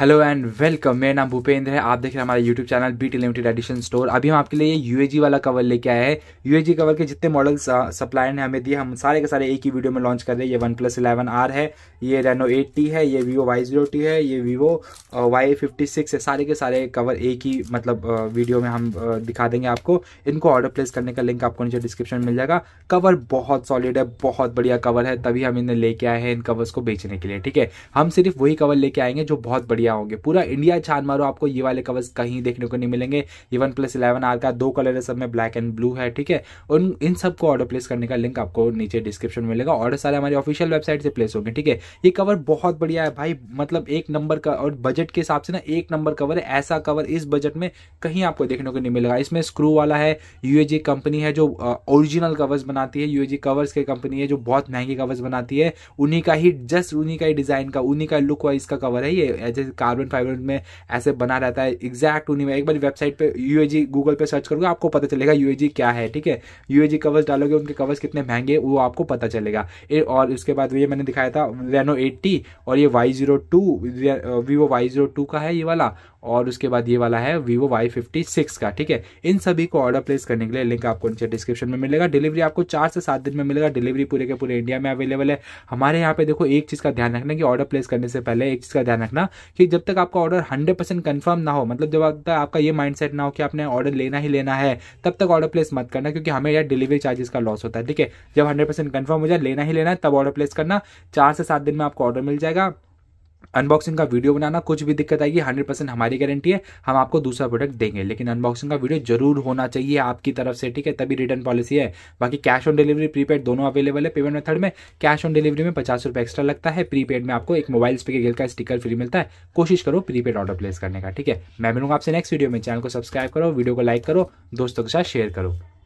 hello and welcome मेरा नाम भूपेंद्र है आप देख रहे हैं हमारे YouTube channel B T limited edition store अभी हम आपके लिए जी वाला कवर लेके आए हैं जी कवर के जितने मॉडल्स सप्लायर uh, ने हमें दिए हम सारे के सारे एक ही वीडियो में लॉन्च कर रहे हैं ये वन प्लस इलेवन आर है ये रेनो एट टी है ये वीवो वाई जीरो टी है ये वीवो वाई फिफ्टी सिक्स है सारे के सारे कवर एक ही मतलब वीडियो uh, में हम uh, दिखा देंगे आपको इनको ऑर्डर प्लेस करने का लिंक आपको नीचे डिस्क्रिप्शन मिल जाएगा कवर बहुत सॉलिड है बहुत बढ़िया कवर है तभी हम इन्हें लेके आए हैं इन कवर्स को बेचने के लिए ठीक है हम सिर्फ वही कवर लेके आएंगे जो बहुत बढ़िया इंडिया होंगे पूरा इंडिया छान मारो आपको ये वाले कवर्स कहीं देखने को नहीं मिलेंगे ये वन प्लस इलेवन आर का दो कलर है सब में ब्लैक एंड ब्लू है ठीक है उन इन सबको ऑर्डर प्लेस करने का लिंक आपको नीचे डिस्क्रिप्शन में मिलेगा ऑर्डर सारे हमारी ऑफिशियल वेबसाइट से प्लेस होंगे ठीक है ये कवर बहुत बढ़िया है भाई मतलब एक नंबर का और बजट के हिसाब से ना एक नंबर कवर है ऐसा कवर इस बजट में कहीं आपको देखने को नहीं मिलेगा इसमें स्क्रू वाला है यूएजी कंपनी है जो ओरिजिनल कवर्स बनाती है यूएजी कवर्स की कंपनी है जो बहुत महंगी कवर्स बनाती है उन्हीं का ही जस्ट उन्हीं का ही डिजाइन का उन्हीं का लुक वाइज का कवर है ये एज ए कार्बन फाइबर में ऐसे बना रहता है एग्जैक्ट उन्हीं में एक बार वेबसाइट पे यू गूगल पे सर्च करोगे आपको पता चलेगा यूएजी क्या है ठीक है यूएजी कवर्स डालोगे उनके कवर्स कितने महंगे वो आपको पता चलेगा और उसके बाद ये मैंने दिखाया था रेनो एट्टी और ये Y zero two Vivo Y zero two का है ये वाला और उसके बाद ये वाला है वीवो वाई फिफ्टी सिक्स का ठीक है इन सभी को ऑर्डर प्लेस करने के लिए लिंक आपको नीचे डिस्क्रिप्शन में मिलेगा डिलीवरी आपको चार से सात दिन में मिलेगा डिलीवरी पूरे के पूरे इंडिया में अवेलेबल है हमारे यहाँ पे देखो एक चीज़ का ध्यान रखना कि ऑर्डर प्लेस करने से पहले एक चीज़ का ध्यान रखना कि जब तक आपका ऑर्डर हंड्रेड परसेंट कन्फर्म ना हो मतलब जब तक आपका ये माइंड सेट ना हो कि आपने ऑर्डर लेना ही लेना है तब तक ऑर्डर प्लेस मत करना क्योंकि हमें यार डिलीवरी चार्जेस का लॉस होता है ठीक है जब हंड्रेड परसेंट कन्फर्म हो जाए लेना ही लेना है तब ऑर्डर प्लेस करना चार से सात दिन में आपको ऑर्डर मिल जाएगा अनबॉक्सिंग का वीडियो बनाना कुछ भी दिक्कत आएगी हंड्रेड परसेंट हमारी गारंटी है हम आपको दूसरा प्रोडक्ट देंगे लेकिन अनबॉक्सिंग का वीडियो जरूर होना चाहिए आपकी तरफ से ठीक है तभी रिटर्न पॉलिसी है बाकी कैश ऑन डिलीवरी प्रीपेड दोनों अवेलेबल है पेमेंट मेथड में कैश ऑन डिलीवरी में पचास रुपये एक्स्ट्रा लगता है प्रीपेड में आपको एक मोबाइल स्पीकर गेल का स्टिकर फ्री मिलता है कोशिश करो प्रीपेड ऑर्डर प्लेस करने का ठीक है मैं मिलूंगा आपसे नेक्स्ट वीडियो में चैनल को सब्सक्राइब करो वीडियो को लाइक करो दोस्तों के साथ शेयर करो